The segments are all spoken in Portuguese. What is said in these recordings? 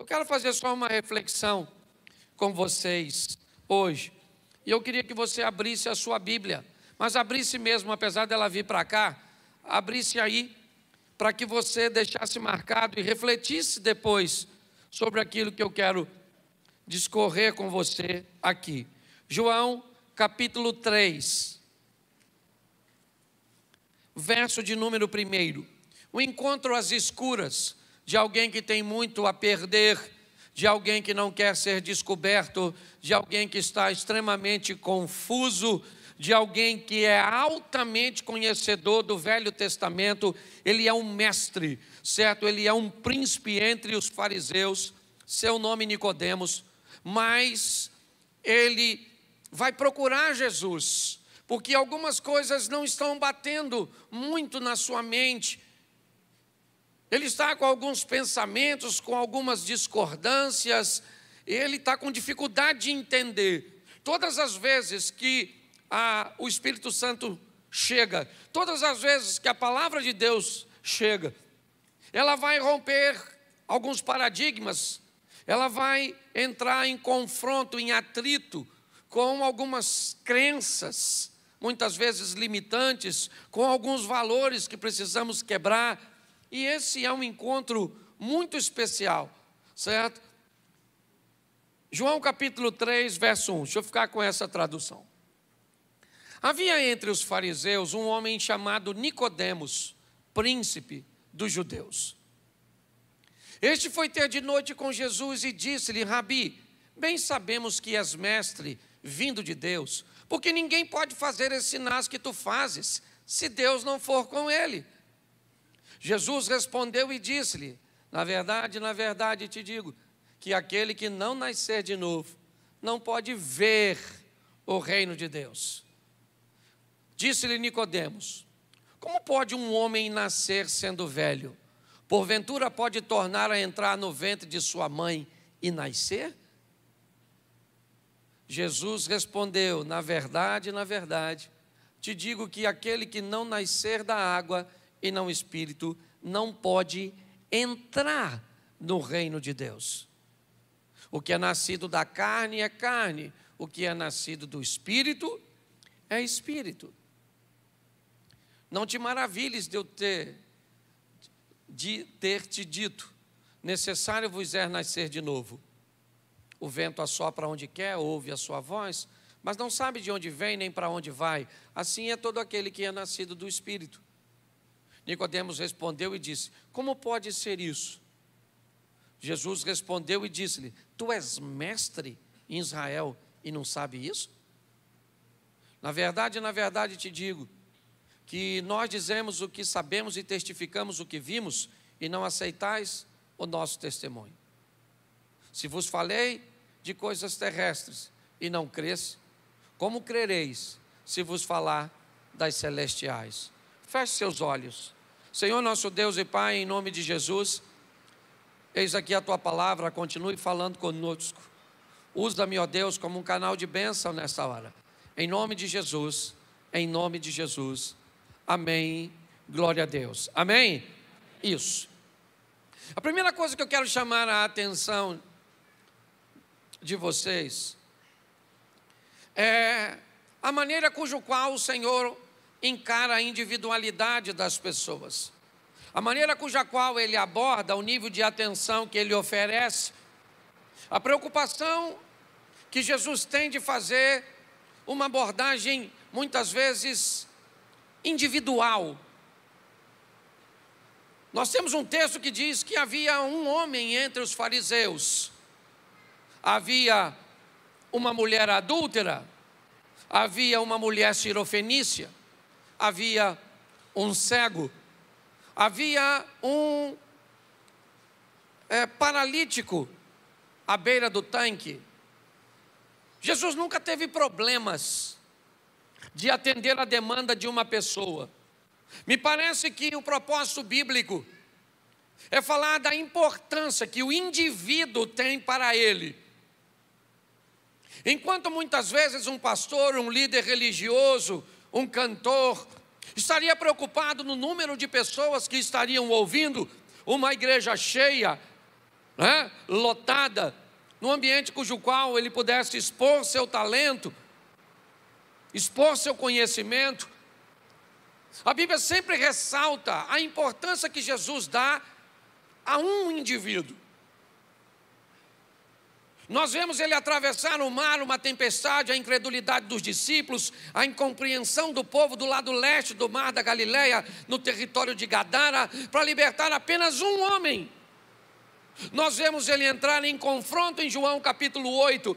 Eu quero fazer só uma reflexão com vocês hoje. E eu queria que você abrisse a sua Bíblia, mas abrisse mesmo, apesar dela vir para cá, abrisse aí para que você deixasse marcado e refletisse depois sobre aquilo que eu quero discorrer com você aqui. João capítulo 3, verso de número 1. O encontro às escuras de alguém que tem muito a perder, de alguém que não quer ser descoberto, de alguém que está extremamente confuso, de alguém que é altamente conhecedor do Velho Testamento, ele é um mestre, certo? Ele é um príncipe entre os fariseus, seu nome Nicodemos, mas ele vai procurar Jesus, porque algumas coisas não estão batendo muito na sua mente ele está com alguns pensamentos, com algumas discordâncias, ele está com dificuldade de entender. Todas as vezes que a, o Espírito Santo chega, todas as vezes que a palavra de Deus chega, ela vai romper alguns paradigmas, ela vai entrar em confronto, em atrito com algumas crenças, muitas vezes limitantes, com alguns valores que precisamos quebrar e esse é um encontro muito especial, certo? João capítulo 3, verso 1. Deixa eu ficar com essa tradução. Havia entre os fariseus um homem chamado Nicodemos, príncipe dos judeus. Este foi ter de noite com Jesus e disse-lhe: Rabi, bem sabemos que és mestre vindo de Deus, porque ninguém pode fazer esses sinais que tu fazes se Deus não for com ele. Jesus respondeu e disse-lhe: Na verdade, na verdade te digo, que aquele que não nascer de novo não pode ver o reino de Deus. Disse-lhe Nicodemos: Como pode um homem nascer sendo velho? Porventura pode tornar a entrar no ventre de sua mãe e nascer? Jesus respondeu: Na verdade, na verdade, te digo que aquele que não nascer da água e não espírito não pode entrar no reino de Deus. O que é nascido da carne é carne, o que é nascido do espírito é espírito. Não te maravilhes de eu ter de ter te dito: necessário vos é nascer de novo. O vento assopra onde quer, ouve a sua voz, mas não sabe de onde vem nem para onde vai. Assim é todo aquele que é nascido do espírito. Nicodemos respondeu e disse: Como pode ser isso? Jesus respondeu e disse-lhe: Tu és mestre em Israel e não sabe isso? Na verdade, na verdade te digo que nós dizemos o que sabemos e testificamos o que vimos e não aceitais o nosso testemunho. Se vos falei de coisas terrestres e não crês, como crereis se vos falar das celestiais? Feche seus olhos. Senhor nosso Deus e Pai, em nome de Jesus, eis aqui a tua palavra, continue falando conosco. Usa-me, ó Deus, como um canal de bênção nesta hora. Em nome de Jesus, em nome de Jesus. Amém. Glória a Deus. Amém? Isso. A primeira coisa que eu quero chamar a atenção de vocês é a maneira cujo qual o Senhor encara a individualidade das pessoas. A maneira cuja qual ele aborda, o nível de atenção que ele oferece, a preocupação que Jesus tem de fazer uma abordagem muitas vezes individual. Nós temos um texto que diz que havia um homem entre os fariseus, havia uma mulher adúltera, havia uma mulher cirofenícia havia um cego, havia um é, paralítico à beira do tanque. Jesus nunca teve problemas de atender a demanda de uma pessoa. Me parece que o propósito bíblico é falar da importância que o indivíduo tem para ele. Enquanto muitas vezes um pastor, um líder religioso, um cantor, estaria preocupado no número de pessoas que estariam ouvindo uma igreja cheia, né, lotada, num ambiente cujo qual ele pudesse expor seu talento, expor seu conhecimento. A Bíblia sempre ressalta a importância que Jesus dá a um indivíduo. Nós vemos ele atravessar o mar, uma tempestade, a incredulidade dos discípulos, a incompreensão do povo do lado leste do mar da Galileia, no território de Gadara, para libertar apenas um homem. Nós vemos ele entrar em confronto em João capítulo 8,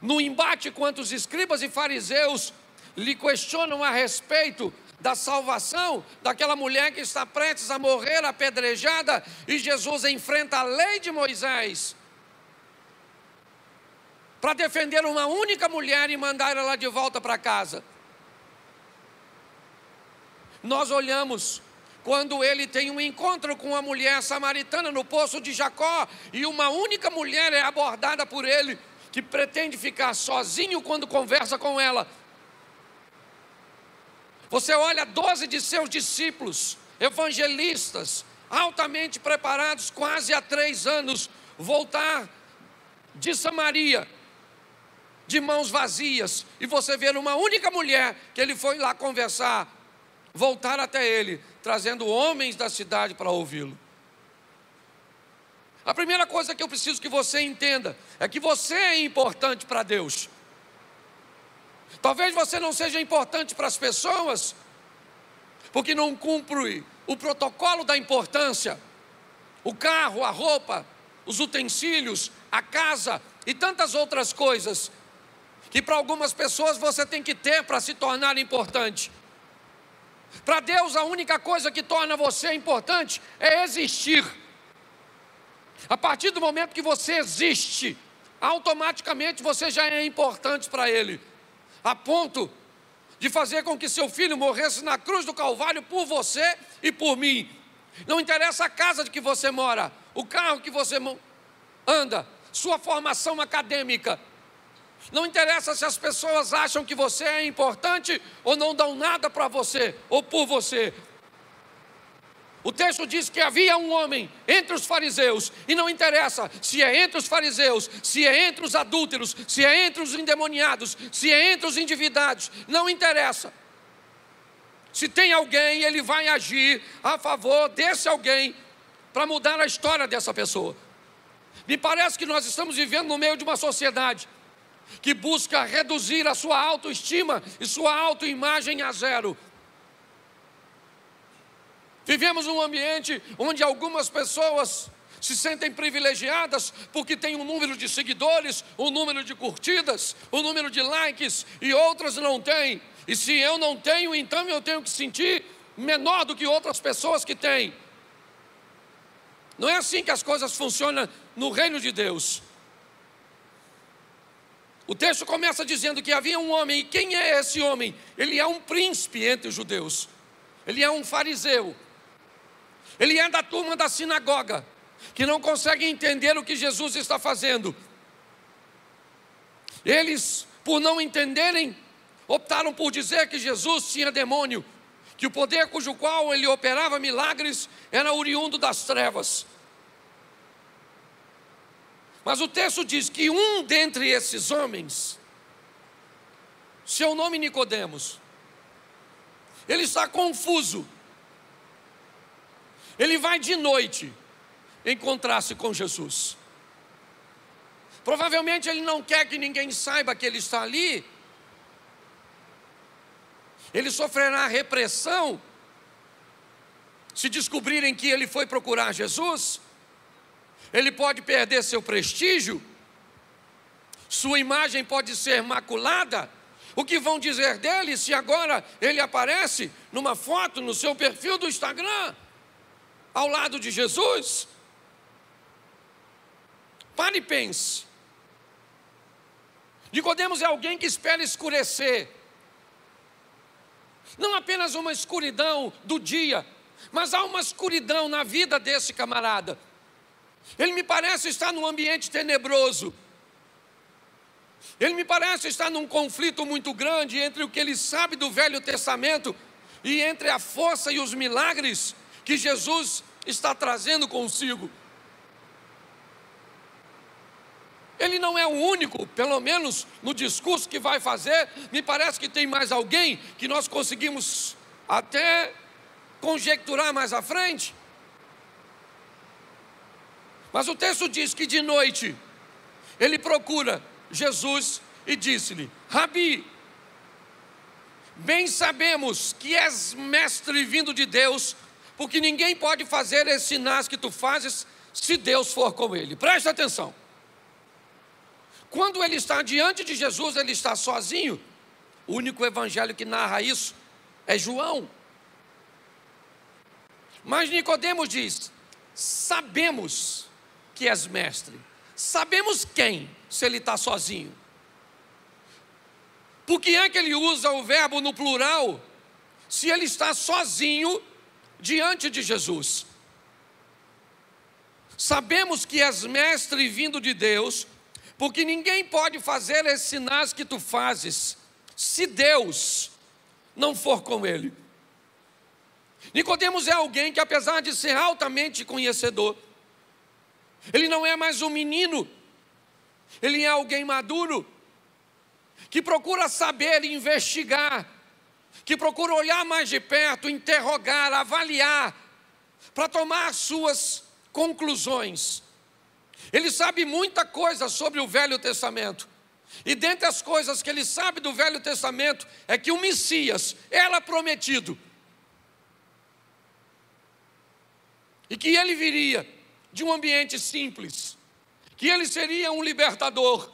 no embate quando os escribas e fariseus, lhe questionam a respeito da salvação daquela mulher que está prestes a morrer apedrejada, e Jesus enfrenta a lei de Moisés para defender uma única mulher e mandar ela de volta para casa. Nós olhamos quando ele tem um encontro com a mulher samaritana no poço de Jacó e uma única mulher é abordada por ele que pretende ficar sozinho quando conversa com ela. Você olha doze de seus discípulos, evangelistas, altamente preparados, quase há três anos, voltar de Samaria de mãos vazias, e você vê uma única mulher que ele foi lá conversar, voltar até ele, trazendo homens da cidade para ouvi-lo. A primeira coisa que eu preciso que você entenda é que você é importante para Deus. Talvez você não seja importante para as pessoas, porque não cumpre o protocolo da importância. O carro, a roupa, os utensílios, a casa e tantas outras coisas que para algumas pessoas você tem que ter para se tornar importante. Para Deus, a única coisa que torna você importante é existir. A partir do momento que você existe, automaticamente você já é importante para Ele, a ponto de fazer com que seu filho morresse na cruz do Calvário por você e por mim. Não interessa a casa de que você mora, o carro que você anda, sua formação acadêmica, não interessa se as pessoas acham que você é importante ou não dão nada para você ou por você. O texto diz que havia um homem entre os fariseus, e não interessa se é entre os fariseus, se é entre os adúlteros, se é entre os endemoniados, se é entre os endividados, não interessa. Se tem alguém, ele vai agir a favor desse alguém para mudar a história dessa pessoa. Me parece que nós estamos vivendo no meio de uma sociedade que busca reduzir a sua autoestima e sua autoimagem a zero. Vivemos um ambiente onde algumas pessoas se sentem privilegiadas porque têm um número de seguidores, um número de curtidas, um número de likes e outras não têm. E se eu não tenho, então eu tenho que sentir menor do que outras pessoas que têm. Não é assim que as coisas funcionam no reino de Deus. O texto começa dizendo que havia um homem, e quem é esse homem? Ele é um príncipe entre os judeus, ele é um fariseu, ele é da turma da sinagoga, que não consegue entender o que Jesus está fazendo. Eles, por não entenderem, optaram por dizer que Jesus tinha demônio, que o poder cujo qual ele operava milagres era oriundo das trevas. Mas o texto diz que um dentre esses homens, seu nome é Nicodemos, ele está confuso. Ele vai de noite encontrar-se com Jesus. Provavelmente ele não quer que ninguém saiba que ele está ali. Ele sofrerá repressão se descobrirem que ele foi procurar Jesus ele pode perder seu prestígio, sua imagem pode ser maculada. O que vão dizer dele se agora ele aparece numa foto no seu perfil do Instagram, ao lado de Jesus? Pare e pense. Nicodemos é alguém que espera escurecer. Não apenas uma escuridão do dia, mas há uma escuridão na vida desse camarada ele me parece estar num ambiente tenebroso. Ele me parece estar num conflito muito grande entre o que ele sabe do Velho Testamento e entre a força e os milagres que Jesus está trazendo consigo. Ele não é o único, pelo menos no discurso que vai fazer, me parece que tem mais alguém que nós conseguimos até conjecturar mais à frente. Mas o texto diz que de noite ele procura Jesus e disse-lhe: Rabi, bem sabemos que és mestre vindo de Deus, porque ninguém pode fazer esses sinais que tu fazes se Deus for com ele. Preste atenção. Quando ele está diante de Jesus, ele está sozinho. O único evangelho que narra isso é João. Mas Nicodemos diz: Sabemos que és mestre. Sabemos quem, se ele está sozinho. Por que é que ele usa o verbo no plural, se ele está sozinho diante de Jesus? Sabemos que és mestre vindo de Deus, porque ninguém pode fazer esses sinais que tu fazes, se Deus não for com ele. Nicodemos é alguém que, apesar de ser altamente conhecedor, ele não é mais um menino, ele é alguém maduro, que procura saber e investigar, que procura olhar mais de perto, interrogar, avaliar, para tomar suas conclusões. Ele sabe muita coisa sobre o Velho Testamento. E dentre as coisas que ele sabe do Velho Testamento é que o Messias era prometido. E que ele viria de um ambiente simples, que ele seria um libertador.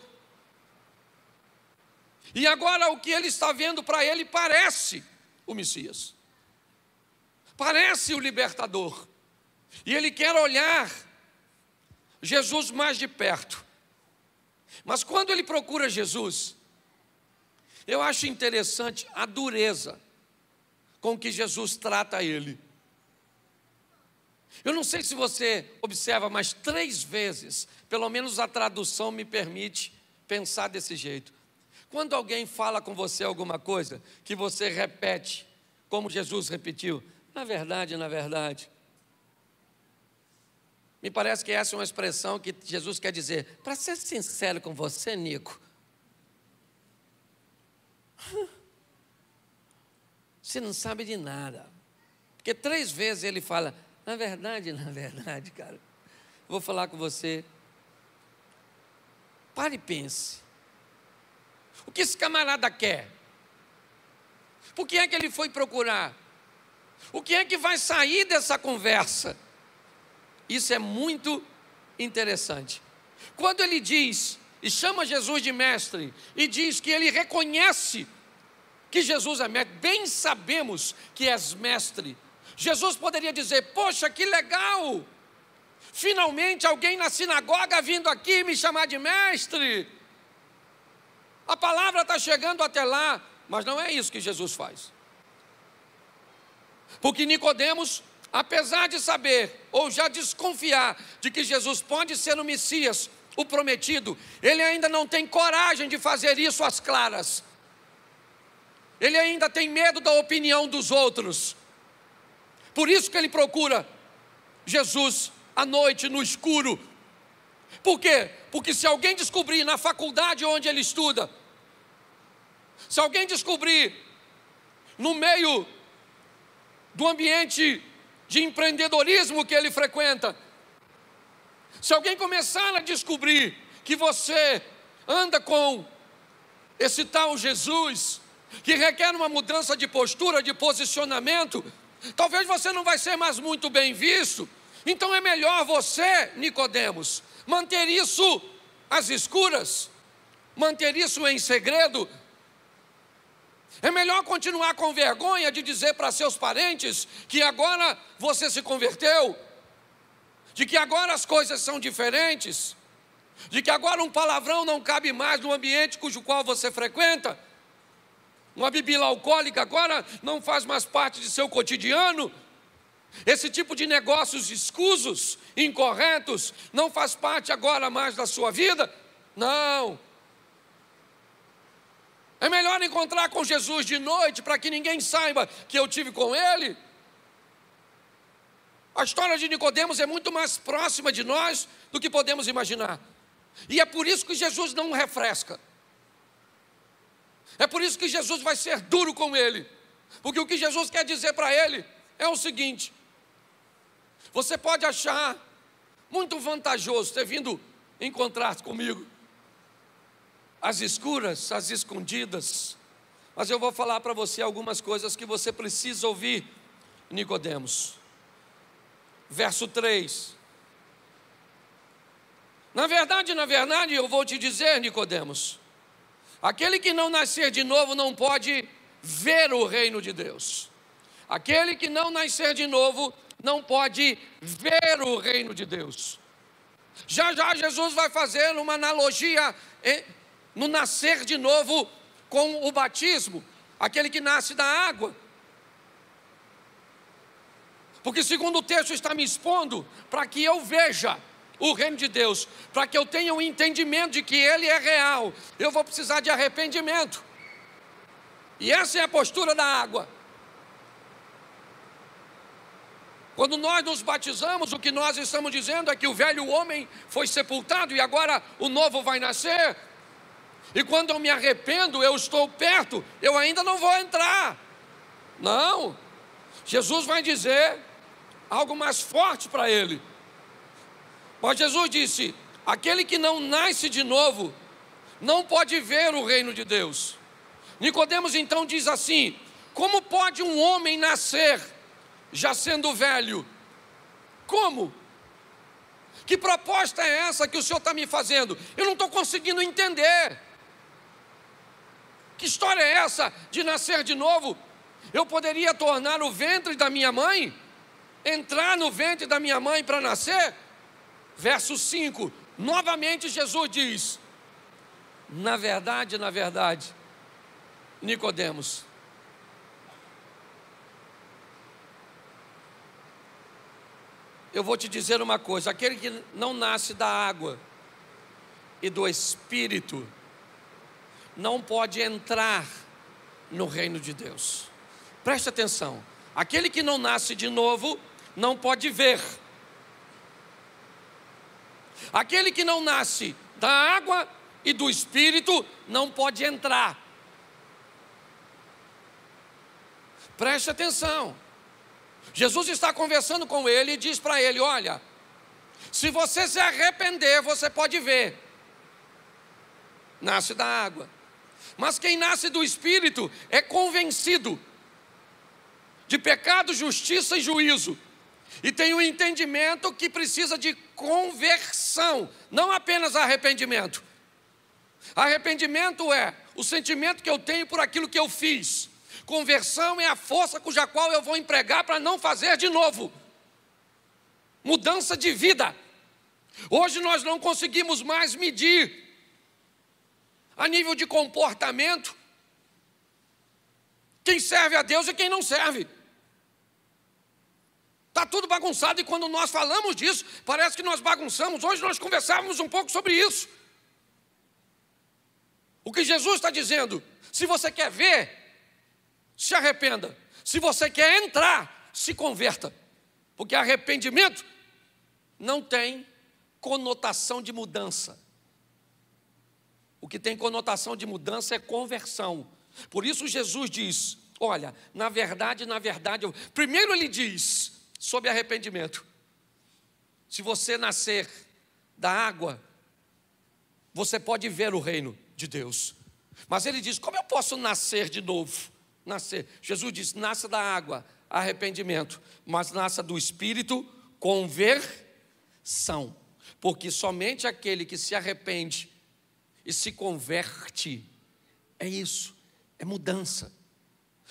E agora o que ele está vendo para ele parece o Messias, parece o libertador, e ele quer olhar Jesus mais de perto. Mas quando ele procura Jesus, eu acho interessante a dureza com que Jesus trata ele. Eu não sei se você observa, mas três vezes, pelo menos a tradução me permite pensar desse jeito. Quando alguém fala com você alguma coisa que você repete, como Jesus repetiu, na verdade, na verdade. Me parece que essa é uma expressão que Jesus quer dizer. Para ser sincero com você, Nico, você não sabe de nada. Porque três vezes ele fala, na verdade, na verdade, cara, vou falar com você. Pare e pense. O que esse camarada quer? Por que é que ele foi procurar? O que é que vai sair dessa conversa? Isso é muito interessante. Quando ele diz e chama Jesus de mestre e diz que ele reconhece que Jesus é mestre, bem sabemos que és mestre Jesus poderia dizer: Poxa, que legal! Finalmente alguém na sinagoga vindo aqui me chamar de mestre. A palavra está chegando até lá, mas não é isso que Jesus faz. Porque Nicodemos, apesar de saber ou já desconfiar de que Jesus pode ser o Messias, o prometido, ele ainda não tem coragem de fazer isso às claras. Ele ainda tem medo da opinião dos outros. Por isso que ele procura Jesus à noite, no escuro. Por quê? Porque se alguém descobrir na faculdade onde ele estuda, se alguém descobrir no meio do ambiente de empreendedorismo que ele frequenta, se alguém começar a descobrir que você anda com esse tal Jesus, que requer uma mudança de postura, de posicionamento, Talvez você não vai ser mais muito bem visto, então é melhor você, Nicodemos, manter isso às escuras, manter isso em segredo. É melhor continuar com vergonha de dizer para seus parentes que agora você se converteu, de que agora as coisas são diferentes, de que agora um palavrão não cabe mais no ambiente cujo qual você frequenta. Uma bebida alcoólica agora não faz mais parte de seu cotidiano. Esse tipo de negócios escusos, incorretos, não faz parte agora mais da sua vida? Não. É melhor encontrar com Jesus de noite para que ninguém saiba que eu tive com ele. A história de Nicodemos é muito mais próxima de nós do que podemos imaginar. E é por isso que Jesus não refresca. É por isso que Jesus vai ser duro com ele. Porque o que Jesus quer dizer para ele é o seguinte: você pode achar muito vantajoso ter vindo encontrar comigo às escuras, às escondidas, mas eu vou falar para você algumas coisas que você precisa ouvir, Nicodemos. Verso 3. Na verdade, na verdade, eu vou te dizer, Nicodemos, Aquele que não nascer de novo não pode ver o reino de Deus. Aquele que não nascer de novo não pode ver o reino de Deus. Já já Jesus vai fazer uma analogia eh, no nascer de novo com o batismo, aquele que nasce da água. Porque, segundo o texto, está me expondo para que eu veja o reino de Deus, para que eu tenha um entendimento de que ele é real, eu vou precisar de arrependimento. E essa é a postura da água. Quando nós nos batizamos, o que nós estamos dizendo é que o velho homem foi sepultado e agora o novo vai nascer. E quando eu me arrependo, eu estou perto, eu ainda não vou entrar. Não. Jesus vai dizer algo mais forte para ele. Mas Jesus disse: aquele que não nasce de novo não pode ver o reino de Deus. Nicodemos então diz assim: Como pode um homem nascer já sendo velho? Como? Que proposta é essa que o senhor está me fazendo? Eu não estou conseguindo entender. Que história é essa de nascer de novo? Eu poderia tornar o ventre da minha mãe, entrar no ventre da minha mãe para nascer? verso 5, novamente Jesus diz: Na verdade, na verdade, Nicodemos, eu vou te dizer uma coisa: aquele que não nasce da água e do espírito não pode entrar no reino de Deus. Preste atenção: aquele que não nasce de novo não pode ver Aquele que não nasce da água e do espírito não pode entrar. Preste atenção. Jesus está conversando com ele e diz para ele: Olha, se você se arrepender, você pode ver. Nasce da água. Mas quem nasce do espírito é convencido de pecado, justiça e juízo. E tem o um entendimento que precisa de conversão, não apenas arrependimento. Arrependimento é o sentimento que eu tenho por aquilo que eu fiz. Conversão é a força cuja qual eu vou empregar para não fazer de novo. Mudança de vida. Hoje nós não conseguimos mais medir a nível de comportamento quem serve a Deus e quem não serve. Está tudo bagunçado e quando nós falamos disso, parece que nós bagunçamos. Hoje nós conversávamos um pouco sobre isso. O que Jesus está dizendo: se você quer ver, se arrependa. Se você quer entrar, se converta. Porque arrependimento não tem conotação de mudança. O que tem conotação de mudança é conversão. Por isso Jesus diz: olha, na verdade, na verdade, eu... primeiro ele diz, sob arrependimento. Se você nascer da água, você pode ver o reino de Deus. Mas ele diz: como eu posso nascer de novo? Nascer. Jesus diz: nasça da água, arrependimento, mas nasça do espírito, conversão. Porque somente aquele que se arrepende e se converte, é isso, é mudança.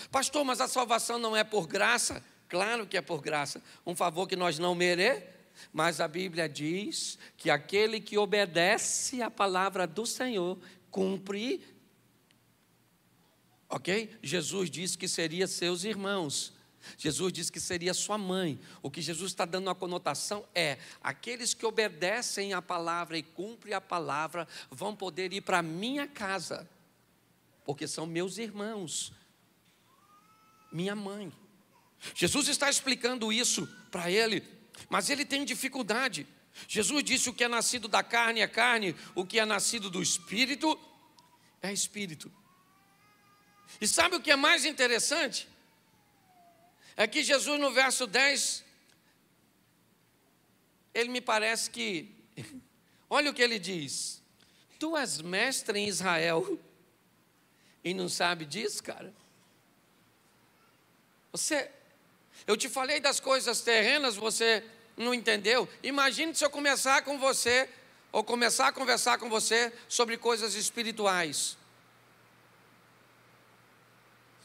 Pastor, mas a salvação não é por graça? Claro que é por graça, um favor que nós não merecemos. Mas a Bíblia diz que aquele que obedece à palavra do Senhor cumpre. Ok? Jesus disse que seria seus irmãos. Jesus disse que seria sua mãe. O que Jesus está dando a conotação é: aqueles que obedecem à palavra e cumprem a palavra vão poder ir para minha casa, porque são meus irmãos, minha mãe. Jesus está explicando isso para ele, mas ele tem dificuldade. Jesus disse: o que é nascido da carne é carne, o que é nascido do espírito é espírito. E sabe o que é mais interessante? É que Jesus, no verso 10, ele me parece que, olha o que ele diz: Tu és mestre em Israel e não sabe disso, cara? Você eu te falei das coisas terrenas, você não entendeu? Imagine se eu começar com você, ou começar a conversar com você sobre coisas espirituais.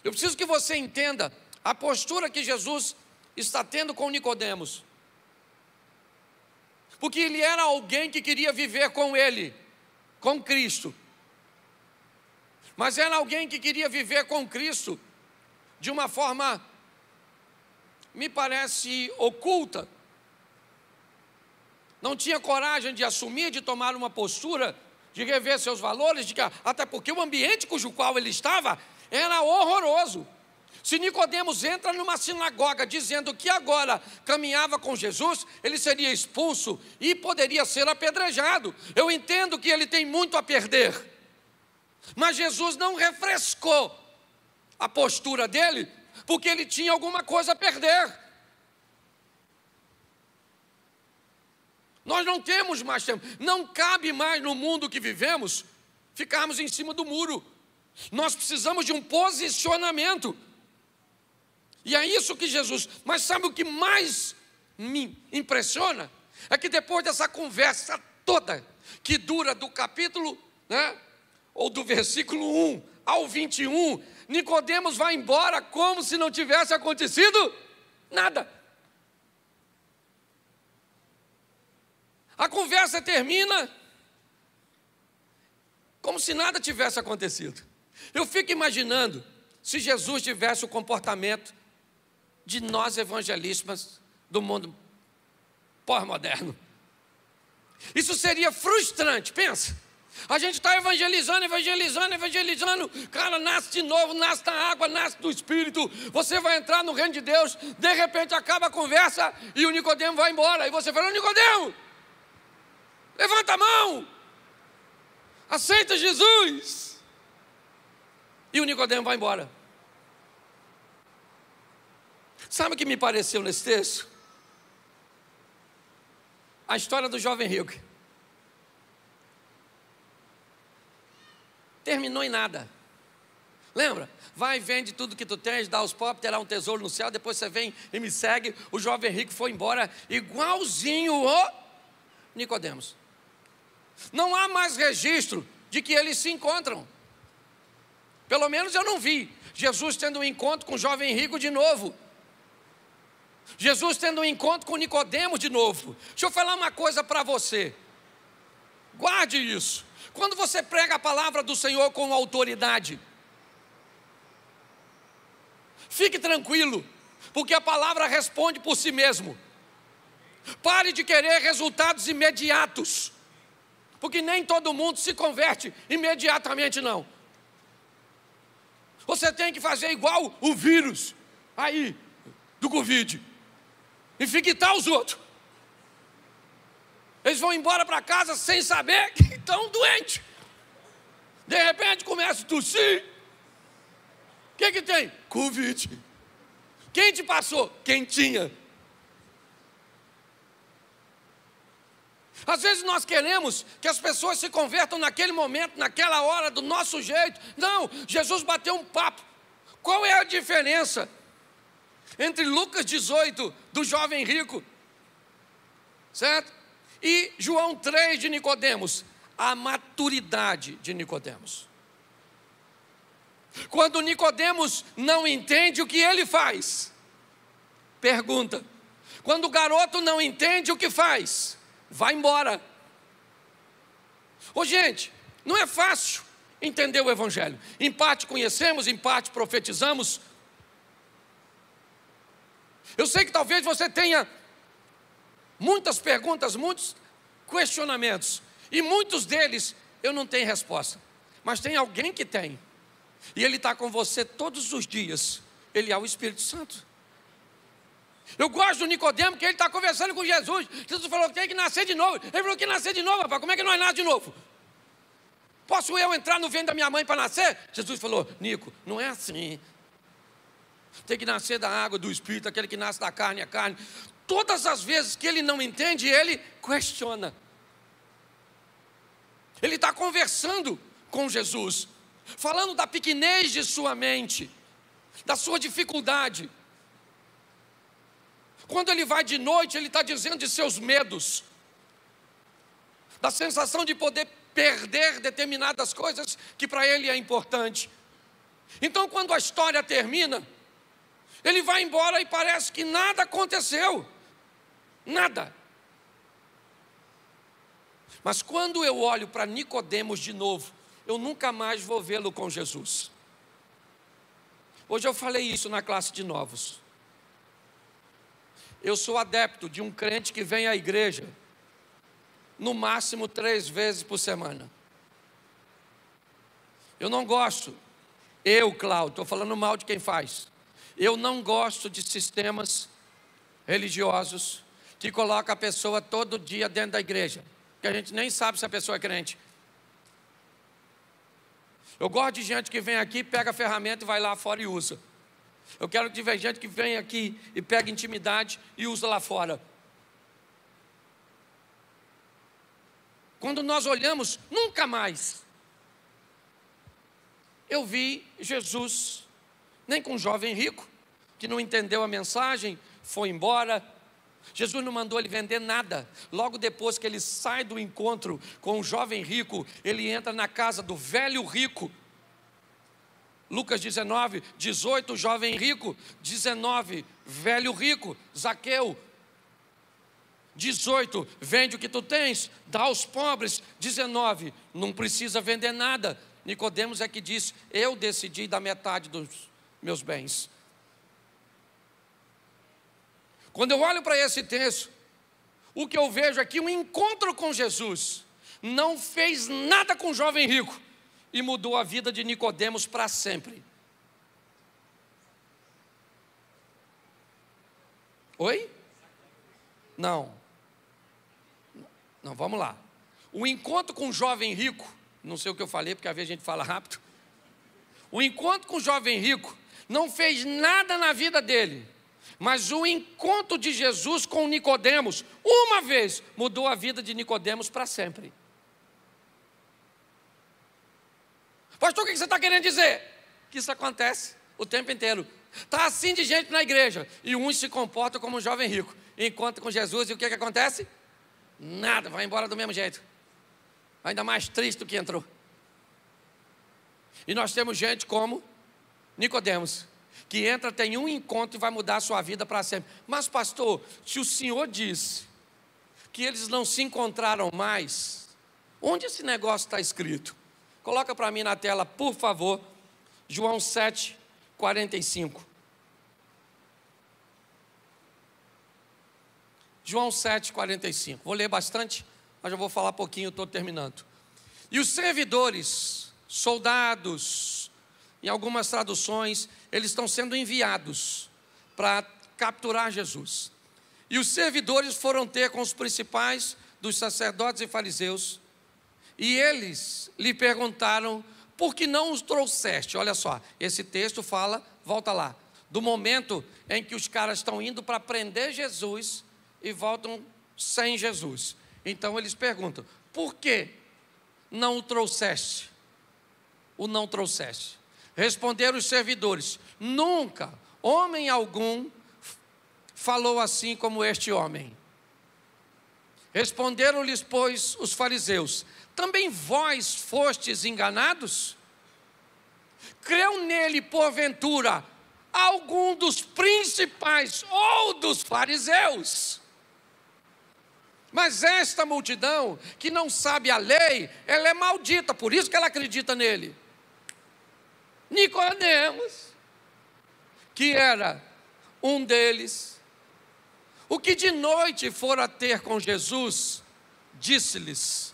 Eu preciso que você entenda a postura que Jesus está tendo com Nicodemos. Porque ele era alguém que queria viver com ele, com Cristo. Mas era alguém que queria viver com Cristo de uma forma me parece oculta. Não tinha coragem de assumir, de tomar uma postura, de rever seus valores, de que, até porque o ambiente cujo qual ele estava era horroroso. Se Nicodemos entra numa sinagoga dizendo que agora caminhava com Jesus, ele seria expulso e poderia ser apedrejado. Eu entendo que ele tem muito a perder. Mas Jesus não refrescou a postura dele porque ele tinha alguma coisa a perder. Nós não temos mais tempo, não cabe mais no mundo que vivemos ficarmos em cima do muro. Nós precisamos de um posicionamento. E é isso que Jesus. Mas sabe o que mais me impressiona? É que depois dessa conversa toda, que dura do capítulo, né, ou do versículo 1 ao 21, Nicodemos vai embora como se não tivesse acontecido nada. A conversa termina como se nada tivesse acontecido. Eu fico imaginando se Jesus tivesse o comportamento de nós evangelistas do mundo pós-moderno. Isso seria frustrante, pensa. A gente está evangelizando, evangelizando, evangelizando. Cara, nasce de novo, nasce da água, nasce do Espírito. Você vai entrar no reino de Deus, de repente acaba a conversa e o Nicodemo vai embora. E você fala, Nicodemo, levanta a mão, aceita Jesus. E o Nicodemo vai embora. Sabe o que me pareceu nesse texto? A história do jovem rico. terminou em nada. Lembra? Vai, vende tudo que tu tens, dá aos pobres, terá um tesouro no céu, depois você vem e me segue. O jovem rico foi embora, igualzinho o Nicodemos. Não há mais registro de que eles se encontram. Pelo menos eu não vi Jesus tendo um encontro com o jovem rico de novo. Jesus tendo um encontro com Nicodemos de novo. Deixa eu falar uma coisa para você. Guarde isso. Quando você prega a palavra do Senhor com autoridade, fique tranquilo, porque a palavra responde por si mesmo. Pare de querer resultados imediatos, porque nem todo mundo se converte imediatamente, não. Você tem que fazer igual o vírus aí do Covid, infectar os outros. Eles vão embora para casa sem saber que estão doentes. De repente começa a tossir. O que, que tem? Covid. Quem te passou? Quem tinha. Às vezes nós queremos que as pessoas se convertam naquele momento, naquela hora, do nosso jeito. Não, Jesus bateu um papo. Qual é a diferença entre Lucas 18, do jovem rico, certo? E João 3 de Nicodemos, a maturidade de Nicodemos. Quando Nicodemos não entende o que ele faz, pergunta. Quando o garoto não entende o que faz, vai embora. Ô gente, não é fácil entender o Evangelho. Em parte conhecemos, em parte profetizamos. Eu sei que talvez você tenha muitas perguntas, muitos questionamentos, e muitos deles eu não tenho resposta, mas tem alguém que tem, e ele está com você todos os dias, ele é o Espírito Santo. Eu gosto do Nicodemo, que ele está conversando com Jesus. Jesus falou que tem que nascer de novo. Ele falou que nascer de novo, rapaz. Como é que nós nascemos de novo? Posso eu entrar no ventre da minha mãe para nascer? Jesus falou, Nico, não é assim. Tem que nascer da água, do espírito, aquele que nasce da carne é carne todas as vezes que ele não entende, ele questiona. Ele está conversando com Jesus, falando da pequenez de sua mente, da sua dificuldade. Quando ele vai de noite, ele está dizendo de seus medos, da sensação de poder perder determinadas coisas que para ele é importante. Então, quando a história termina, ele vai embora e parece que nada aconteceu. Nada. Mas quando eu olho para Nicodemos de novo, eu nunca mais vou vê-lo com Jesus. Hoje eu falei isso na classe de novos. Eu sou adepto de um crente que vem à igreja no máximo três vezes por semana. Eu não gosto, eu, Cláudio, estou falando mal de quem faz. Eu não gosto de sistemas religiosos que coloca a pessoa todo dia dentro da igreja, que a gente nem sabe se a pessoa é crente. Eu gosto de gente que vem aqui, pega a ferramenta e vai lá fora e usa. Eu quero que gente que vem aqui e pega intimidade e usa lá fora. Quando nós olhamos, nunca mais. Eu vi Jesus, nem com um jovem rico, que não entendeu a mensagem, foi embora, Jesus não mandou ele vender nada. Logo depois que ele sai do encontro com o jovem rico, ele entra na casa do velho rico. Lucas 19, 18, jovem rico, 19, velho rico, Zaqueu. 18, vende o que tu tens, dá aos pobres. 19, não precisa vender nada. Nicodemos é que diz: Eu decidi dar metade dos meus bens. Quando eu olho para esse texto, o que eu vejo aqui, é um encontro com Jesus, não fez nada com o jovem rico e mudou a vida de Nicodemos para sempre. Oi? Não. Não, vamos lá. O encontro com o jovem rico, não sei o que eu falei, porque às vezes a gente fala rápido. O encontro com o jovem rico não fez nada na vida dele mas o encontro de Jesus com Nicodemos, uma vez, mudou a vida de Nicodemos para sempre. Pastor, o que você está querendo dizer? Que isso acontece o tempo inteiro. Está assim de gente na igreja. E uns se comportam como um jovem rico. Encontra com Jesus e o que, que acontece? Nada, vai embora do mesmo jeito. Ainda mais triste do que entrou. E nós temos gente como Nicodemos, que entra, tem um encontro e vai mudar a sua vida para sempre. Mas, pastor, se o senhor disse que eles não se encontraram mais, onde esse negócio está escrito? Coloca para mim na tela, por favor, João 7, 45. João 7, 45. Vou ler bastante, mas eu vou falar pouquinho, estou terminando. E os servidores, soldados, em algumas traduções, eles estão sendo enviados para capturar Jesus. E os servidores foram ter com os principais dos sacerdotes e fariseus. E eles lhe perguntaram: por que não os trouxeste? Olha só, esse texto fala, volta lá, do momento em que os caras estão indo para prender Jesus e voltam sem Jesus. Então eles perguntam: por que não o trouxeste? O não trouxeste. Responderam os servidores: Nunca, homem algum, falou assim como este homem. Responderam-lhes, pois, os fariseus: Também vós fostes enganados? Creu nele, porventura, algum dos principais ou dos fariseus? Mas esta multidão que não sabe a lei, ela é maldita, por isso que ela acredita nele. Nicodemos, que era um deles, o que de noite fora ter com Jesus, disse-lhes: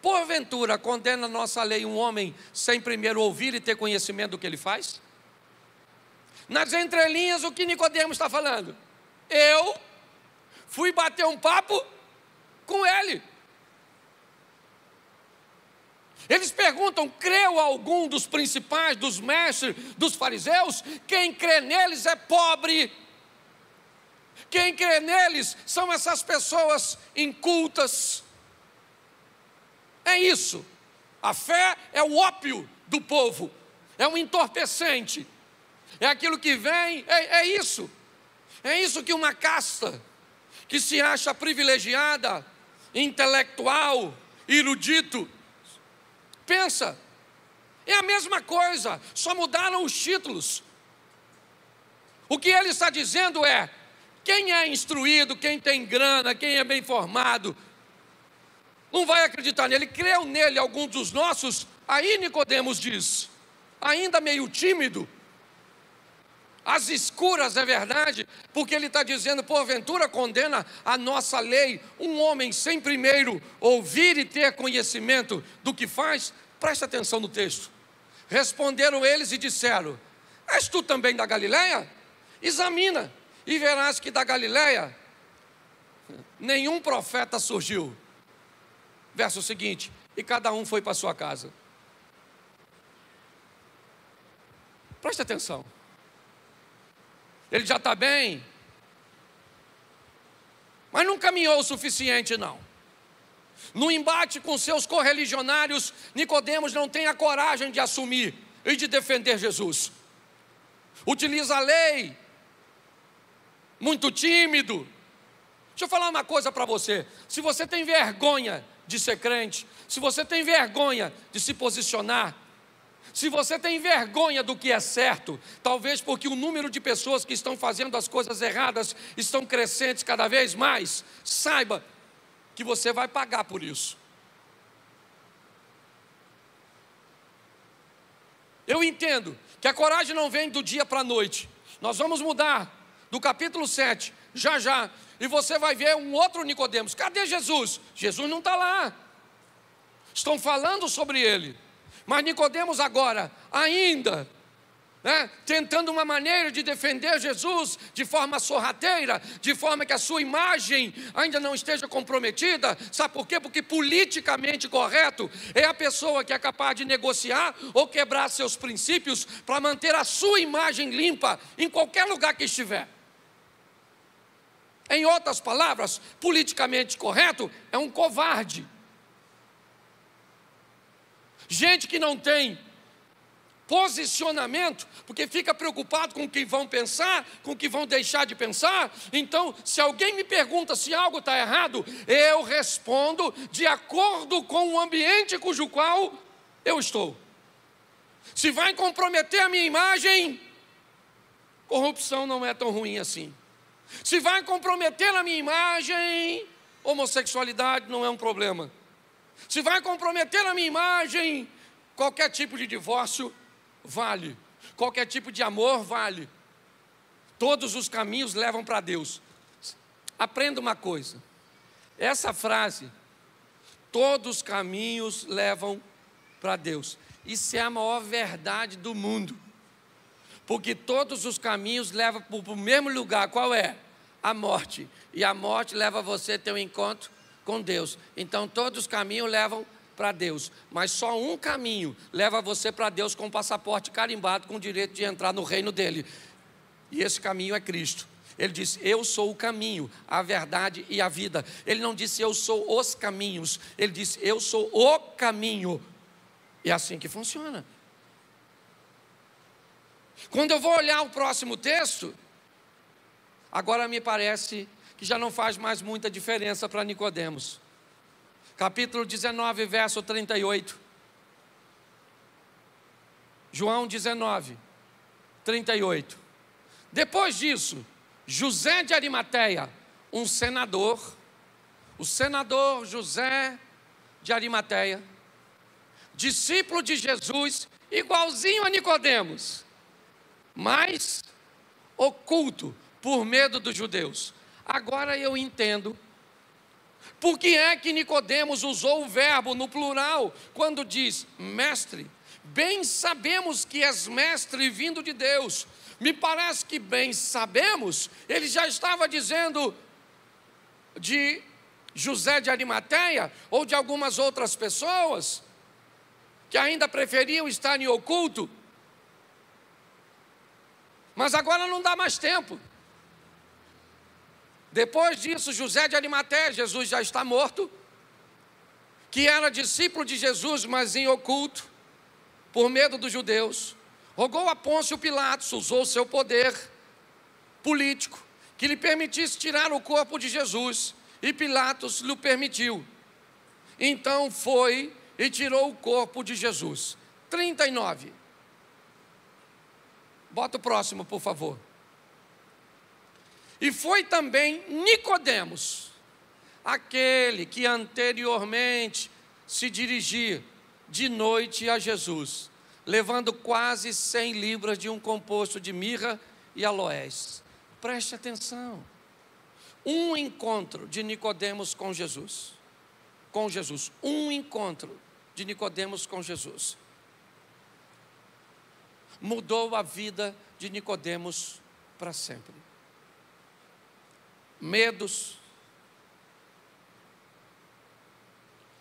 Porventura condena a nossa lei um homem sem primeiro ouvir e ter conhecimento do que ele faz? Nas entrelinhas, o que Nicodemos está falando? Eu fui bater um papo com ele. Eles perguntam: creu algum dos principais, dos mestres, dos fariseus? Quem crê neles é pobre. Quem crê neles são essas pessoas incultas. É isso. A fé é o ópio do povo, é um entorpecente, é aquilo que vem, é, é isso. É isso que uma casta que se acha privilegiada, intelectual, erudito, pensa. É a mesma coisa, só mudaram os títulos. O que ele está dizendo é: quem é instruído, quem tem grana, quem é bem formado, não vai acreditar nele. Creu nele algum dos nossos, aí Nicodemos diz, ainda meio tímido, às escuras, é verdade, porque ele está dizendo: porventura condena a nossa lei um homem sem primeiro ouvir e ter conhecimento do que faz? Presta atenção no texto. Responderam eles e disseram: És tu também da Galileia? Examina e verás que da Galileia nenhum profeta surgiu. Verso seguinte: E cada um foi para sua casa. Presta atenção. Ele já está bem. Mas não caminhou o suficiente, não. No embate com seus correligionários, Nicodemos não tem a coragem de assumir e de defender Jesus. Utiliza a lei, muito tímido. Deixa eu falar uma coisa para você. Se você tem vergonha de ser crente, se você tem vergonha de se posicionar, se você tem vergonha do que é certo, talvez porque o número de pessoas que estão fazendo as coisas erradas estão crescentes cada vez mais, saiba que você vai pagar por isso. Eu entendo que a coragem não vem do dia para a noite. Nós vamos mudar do capítulo 7, já já, e você vai ver um outro Nicodemos. Cadê Jesus? Jesus não está lá. Estão falando sobre ele. Mas Nicodemos agora, ainda, né, tentando uma maneira de defender Jesus de forma sorrateira, de forma que a sua imagem ainda não esteja comprometida, sabe por quê? Porque politicamente correto é a pessoa que é capaz de negociar ou quebrar seus princípios para manter a sua imagem limpa em qualquer lugar que estiver. Em outras palavras, politicamente correto é um covarde gente que não tem posicionamento, porque fica preocupado com o que vão pensar, com o que vão deixar de pensar. Então, se alguém me pergunta se algo está errado, eu respondo de acordo com o ambiente cujo qual eu estou. Se vai comprometer a minha imagem, corrupção não é tão ruim assim. Se vai comprometer a minha imagem, homossexualidade não é um problema. Se vai comprometer a minha imagem, qualquer tipo de divórcio vale. Qualquer tipo de amor vale. Todos os caminhos levam para Deus. Aprenda uma coisa. Essa frase, todos os caminhos levam para Deus. Isso é a maior verdade do mundo. Porque todos os caminhos levam para o mesmo lugar, qual é? A morte. E a morte leva você a ter um encontro com Deus. Então todos os caminhos levam para Deus, mas só um caminho leva você para Deus com passaporte carimbado, com o direito de entrar no reino dele. E esse caminho é Cristo. Ele diz: Eu sou o caminho, a verdade e a vida. Ele não disse: Eu sou os caminhos. Ele disse: Eu sou o caminho. E é assim que funciona. Quando eu vou olhar o próximo texto, agora me parece que já não faz mais muita diferença para Nicodemos. Capítulo 19, verso 38. João 19, 38. Depois disso, José de Arimateia, um senador, o senador José de Arimateia, discípulo de Jesus, igualzinho a Nicodemos, mas oculto por medo dos judeus. Agora eu entendo por que é que Nicodemos usou o verbo no plural quando diz mestre? Bem sabemos que és mestre vindo de Deus. Me parece que bem sabemos, ele já estava dizendo de José de Arimateia ou de algumas outras pessoas que ainda preferiam estar em oculto. Mas agora não dá mais tempo. Depois disso, José de Arimateia, Jesus já está morto, que era discípulo de Jesus, mas em oculto, por medo dos judeus, rogou a Pôncio Pilatos, usou seu poder político, que lhe permitisse tirar o corpo de Jesus, e Pilatos lhe permitiu. Então foi e tirou o corpo de Jesus. 39. Bota o próximo, por favor. E foi também Nicodemos, aquele que anteriormente se dirigia de noite a Jesus, levando quase 100 libras de um composto de mirra e aloés. Preste atenção. Um encontro de Nicodemos com Jesus. Com Jesus, um encontro de Nicodemos com Jesus mudou a vida de Nicodemos para sempre medos,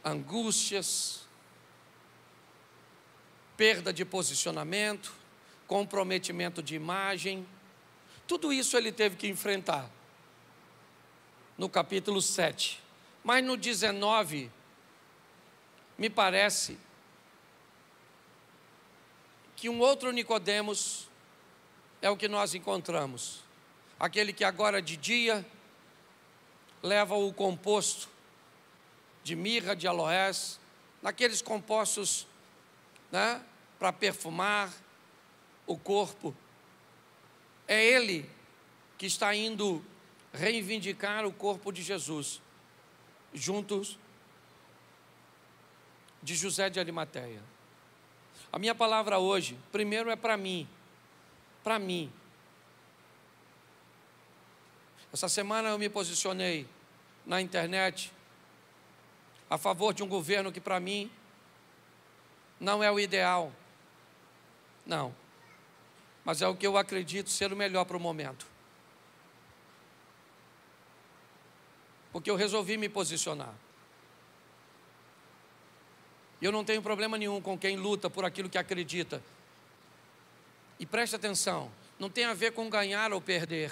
angústias, perda de posicionamento, comprometimento de imagem. Tudo isso ele teve que enfrentar no capítulo 7. Mas no 19, me parece que um outro Nicodemos é o que nós encontramos. Aquele que agora de dia leva o composto de mirra, de aloés, naqueles compostos né, para perfumar o corpo. É ele que está indo reivindicar o corpo de Jesus, juntos de José de Arimateia. A minha palavra hoje, primeiro é para mim, para mim, essa semana eu me posicionei na internet a favor de um governo que, para mim, não é o ideal. Não. Mas é o que eu acredito ser o melhor para o momento. Porque eu resolvi me posicionar. E eu não tenho problema nenhum com quem luta por aquilo que acredita. E preste atenção: não tem a ver com ganhar ou perder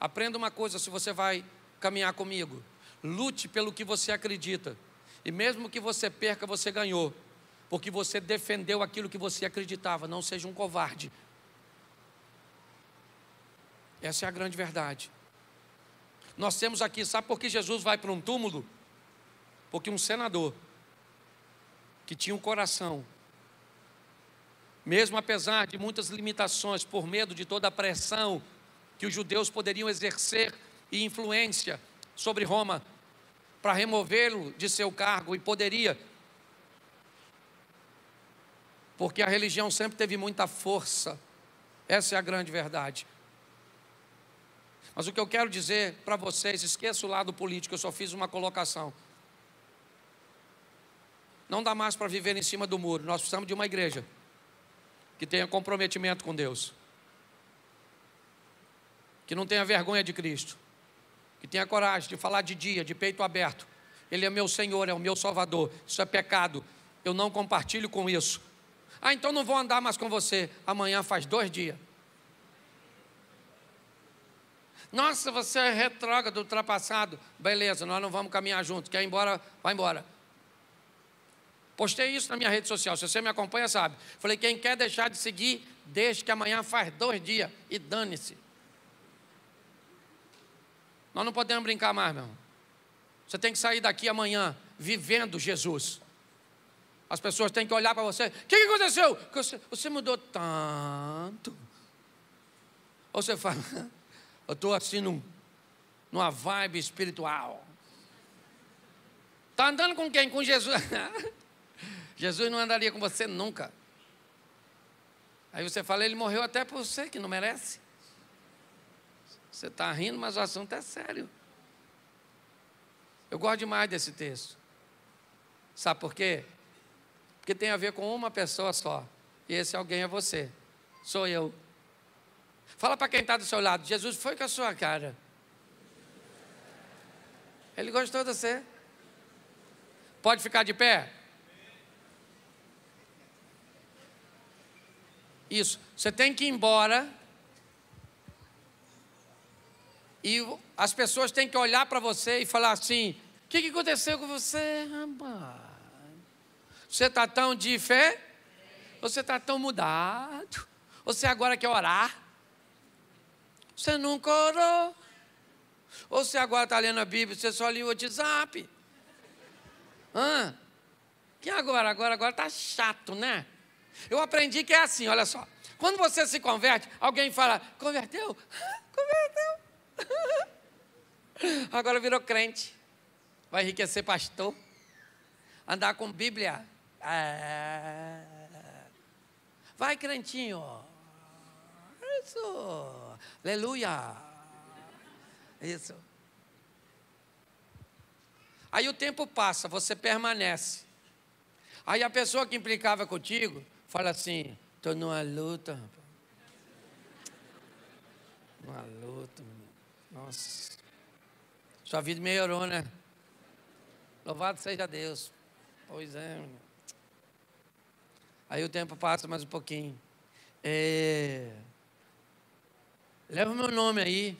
Aprenda uma coisa se você vai caminhar comigo. Lute pelo que você acredita. E mesmo que você perca, você ganhou. Porque você defendeu aquilo que você acreditava. Não seja um covarde. Essa é a grande verdade. Nós temos aqui, sabe por que Jesus vai para um túmulo? Porque um senador que tinha um coração, mesmo apesar de muitas limitações, por medo de toda a pressão que os judeus poderiam exercer influência sobre Roma para removê-lo de seu cargo e poderia. Porque a religião sempre teve muita força. Essa é a grande verdade. Mas o que eu quero dizer para vocês, esqueça o lado político, eu só fiz uma colocação. Não dá mais para viver em cima do muro, nós precisamos de uma igreja que tenha comprometimento com Deus que não tenha vergonha de Cristo, que tenha coragem de falar de dia, de peito aberto. Ele é meu Senhor, é o meu Salvador. Isso é pecado. Eu não compartilho com isso. Ah, então não vou andar mais com você. Amanhã faz dois dias. Nossa, você é retrógrado, ultrapassado. Beleza, nós não vamos caminhar juntos. Quer ir embora? Vai embora. Postei isso na minha rede social. Se você me acompanha, sabe. Falei: quem quer deixar de seguir, deixe que amanhã faz dois dias e dane-se. Nós não podemos brincar mais, meu Você tem que sair daqui amanhã vivendo Jesus. As pessoas têm que olhar para você. O que, que aconteceu? Você, você mudou tanto. Ou você fala, eu estou assim num, numa vibe espiritual. Está andando com quem? Com Jesus. Jesus não andaria com você nunca. Aí você fala, ele morreu até por você, que não merece. Você está rindo, mas o assunto é sério. Eu gosto demais desse texto. Sabe por quê? Porque tem a ver com uma pessoa só. E esse alguém é você. Sou eu. Fala para quem está do seu lado: Jesus foi com a sua cara. Ele gostou de você. Pode ficar de pé? Isso. Você tem que ir embora e as pessoas têm que olhar para você e falar assim: o que, que aconteceu com você, rapaz? Você está tão de fé? Você está tão mudado? Você agora quer orar? Você nunca orou? Ou você agora está lendo a Bíblia, você só lê o WhatsApp? Hã? Que agora? Agora agora está chato, né? Eu aprendi que é assim, olha só. Quando você se converte, alguém fala, converteu? Converteu? Agora virou crente. Vai enriquecer pastor. Andar com Bíblia. É. Vai, crentinho. Isso. Aleluia. Isso. Aí o tempo passa, você permanece. Aí a pessoa que implicava contigo fala assim: estou numa luta. Uma luta, nossa. Sua vida melhorou, né? Louvado seja Deus. Pois é. Aí o tempo passa mais um pouquinho. É... Leva o meu nome aí.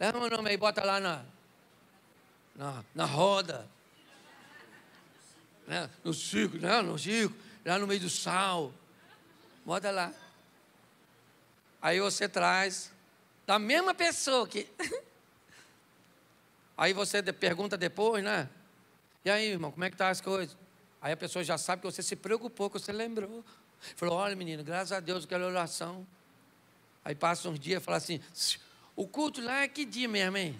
Leva o meu nome aí, bota lá na, na, na roda. Né? No circo, né? no circo, lá no meio do sal. Bota lá. Aí você traz da mesma pessoa que. aí você pergunta depois, né? E aí, irmão, como é que tá as coisas? Aí a pessoa já sabe que você se preocupou, que você lembrou. Falou, olha, menino, graças a Deus, aquela oração. Aí passa uns dias e fala assim, o culto lá é que dia mesmo, hein?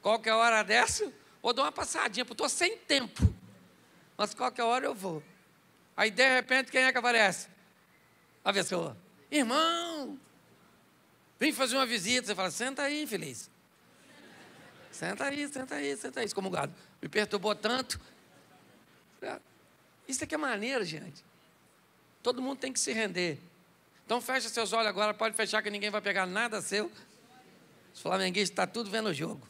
Qualquer hora dessa, vou dar uma passadinha, porque estou sem tempo. Mas qualquer hora eu vou. Aí de repente, quem é que aparece? A pessoa. Irmão, Vem fazer uma visita. Você fala, senta aí, infeliz. Senta aí, senta aí, senta aí. Como gado. Me perturbou tanto. Ah, isso aqui é maneiro, gente. Todo mundo tem que se render. Então fecha seus olhos agora, pode fechar que ninguém vai pegar nada seu. Os flamenguistas estão tá tudo vendo o jogo.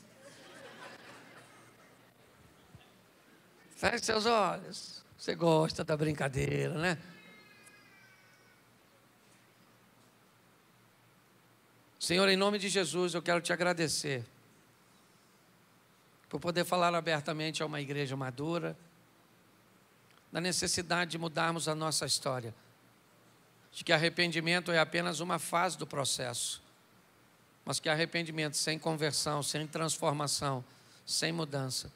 Feche seus olhos. Você gosta da brincadeira, né? Senhor, em nome de Jesus, eu quero te agradecer por poder falar abertamente a uma igreja madura, da necessidade de mudarmos a nossa história, de que arrependimento é apenas uma fase do processo, mas que arrependimento sem conversão, sem transformação, sem mudança,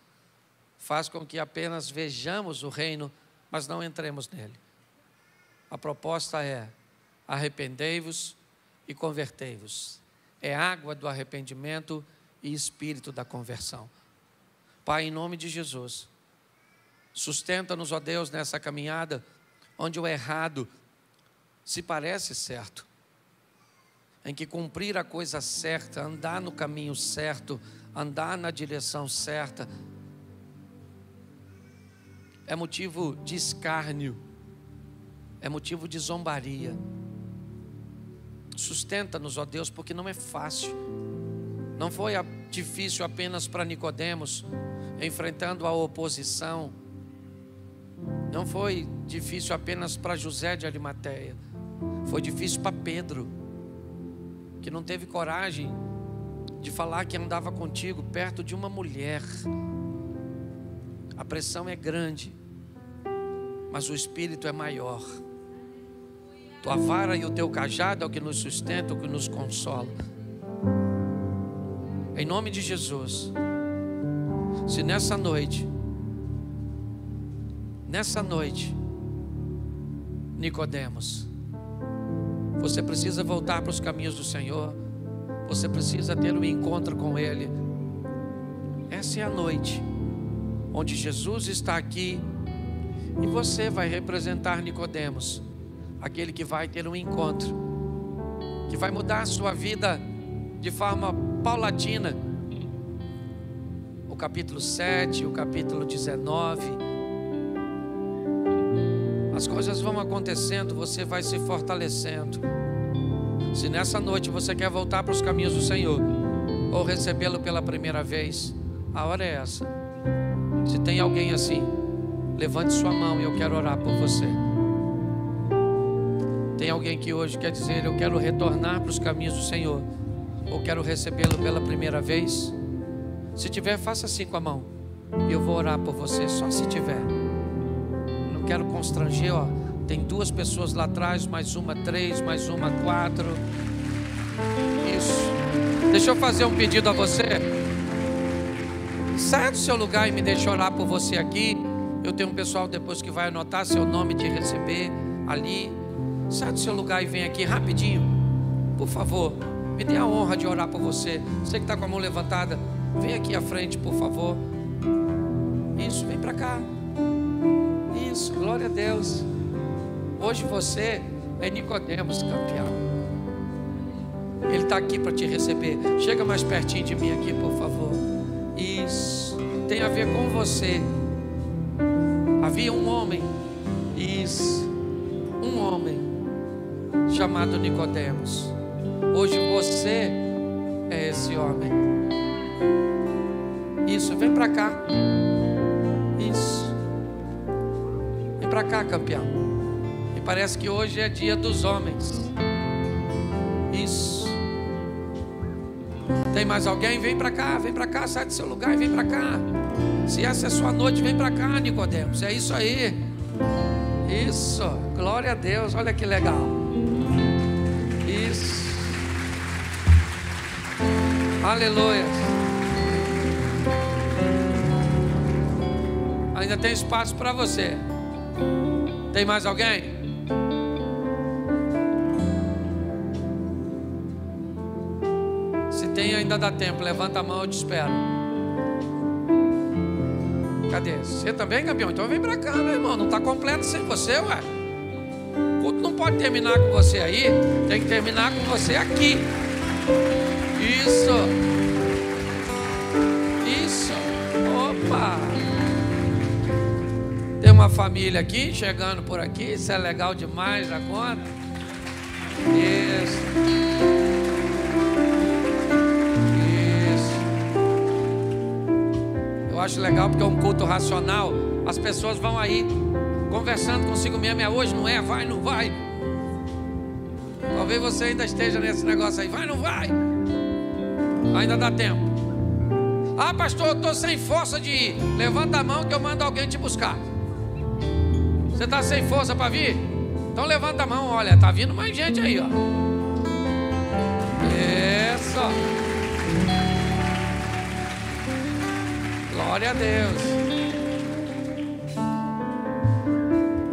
faz com que apenas vejamos o reino, mas não entremos nele. A proposta é: arrependei-vos e convertei-vos. É água do arrependimento e espírito da conversão. Pai, em nome de Jesus, sustenta-nos, ó Deus, nessa caminhada onde o errado se parece certo, em que cumprir a coisa certa, andar no caminho certo, andar na direção certa, é motivo de escárnio, é motivo de zombaria. Sustenta-nos, ó Deus, porque não é fácil. Não foi difícil apenas para Nicodemos, enfrentando a oposição. Não foi difícil apenas para José de Arimateia. Foi difícil para Pedro, que não teve coragem de falar que andava contigo perto de uma mulher. A pressão é grande, mas o espírito é maior tua vara e o teu cajado é o que nos sustenta, o que nos consola. Em nome de Jesus, se nessa noite, nessa noite, Nicodemos, você precisa voltar para os caminhos do Senhor, você precisa ter um encontro com Ele. Essa é a noite onde Jesus está aqui e você vai representar Nicodemos aquele que vai ter um encontro, que vai mudar a sua vida de forma paulatina. O capítulo 7, o capítulo 19. As coisas vão acontecendo, você vai se fortalecendo. Se nessa noite você quer voltar para os caminhos do Senhor, ou recebê-lo pela primeira vez, a hora é essa. Se tem alguém assim, levante sua mão e eu quero orar por você. Tem alguém que hoje quer dizer: Eu quero retornar para os caminhos do Senhor, ou quero recebê-lo pela primeira vez? Se tiver, faça assim com a mão. Eu vou orar por você só se tiver. Não quero constranger, ó. Tem duas pessoas lá atrás, mais uma três, mais uma quatro. Isso. Deixa eu fazer um pedido a você. Saia do seu lugar e me deixa orar por você aqui. Eu tenho um pessoal depois que vai anotar seu nome de receber ali. Sai do seu lugar e vem aqui rapidinho. Por favor, me dê a honra de orar por você. Você que está com a mão levantada, vem aqui à frente, por favor. Isso, vem para cá. Isso, glória a Deus. Hoje você é Nicodemos campeão. Ele está aqui para te receber. Chega mais pertinho de mim aqui, por favor. Isso tem a ver com você. Havia um homem. Isso. Um homem chamado Nicodemos. Hoje você é esse homem. Isso, vem para cá. Isso. Vem para cá, campeão. E parece que hoje é dia dos homens. Isso. Tem mais alguém? Vem para cá, vem para cá, sai do seu lugar e vem para cá. Se essa é sua noite, vem para cá, Nicodemos. É isso aí. Isso. Glória a Deus. Olha que legal. Aleluia. Ainda tem espaço para você. Tem mais alguém? Se tem, ainda dá tempo. Levanta a mão, eu te espero. Cadê? Você também, campeão? Então vem para cá, meu irmão. Não está completo sem você, ué. O culto não pode terminar com você aí. Tem que terminar com você aqui. Isso. família aqui, chegando por aqui. Isso é legal demais da conta. Isso. Isso. Eu acho legal porque é um culto racional. As pessoas vão aí conversando consigo mesmo. É hoje, não é? Vai, não vai? Talvez você ainda esteja nesse negócio aí. Vai, não vai? Ainda dá tempo. Ah, pastor, eu estou sem força de ir. Levanta a mão que eu mando alguém te buscar. Você está sem força para vir? Então levanta a mão, olha, tá vindo mais gente aí, ó. Isso. É Glória a Deus.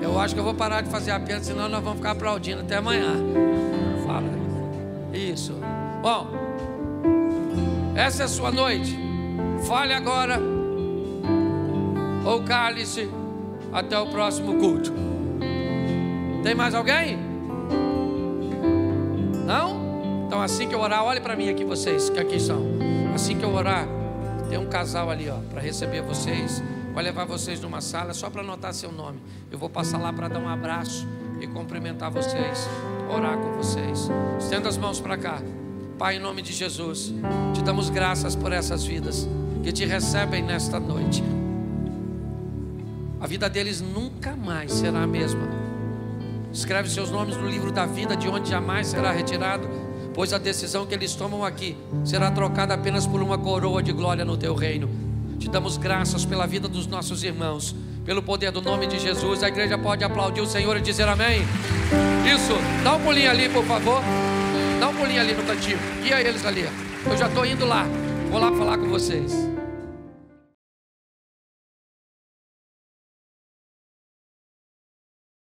Eu acho que eu vou parar de fazer a pena, senão nós vamos ficar aplaudindo até amanhã. Fala. Isso. Bom, essa é a sua noite. Fale agora. Ou cálice. Até o próximo culto. Tem mais alguém? Não? Então assim que eu orar, olhe para mim aqui vocês que aqui são. Assim que eu orar, tem um casal ali, ó, para receber vocês. Vai levar vocês numa sala só para anotar seu nome. Eu vou passar lá para dar um abraço e cumprimentar vocês, orar com vocês. Estenda as mãos para cá. Pai, em nome de Jesus, te damos graças por essas vidas que te recebem nesta noite a vida deles nunca mais será a mesma. Escreve seus nomes no livro da vida, de onde jamais será retirado, pois a decisão que eles tomam aqui será trocada apenas por uma coroa de glória no teu reino. Te damos graças pela vida dos nossos irmãos, pelo poder do nome de Jesus. A igreja pode aplaudir o Senhor e dizer amém. Isso, dá um pulinho ali, por favor. Dá um pulinho ali no cantinho. Guia eles ali. Eu já estou indo lá. Vou lá falar com vocês.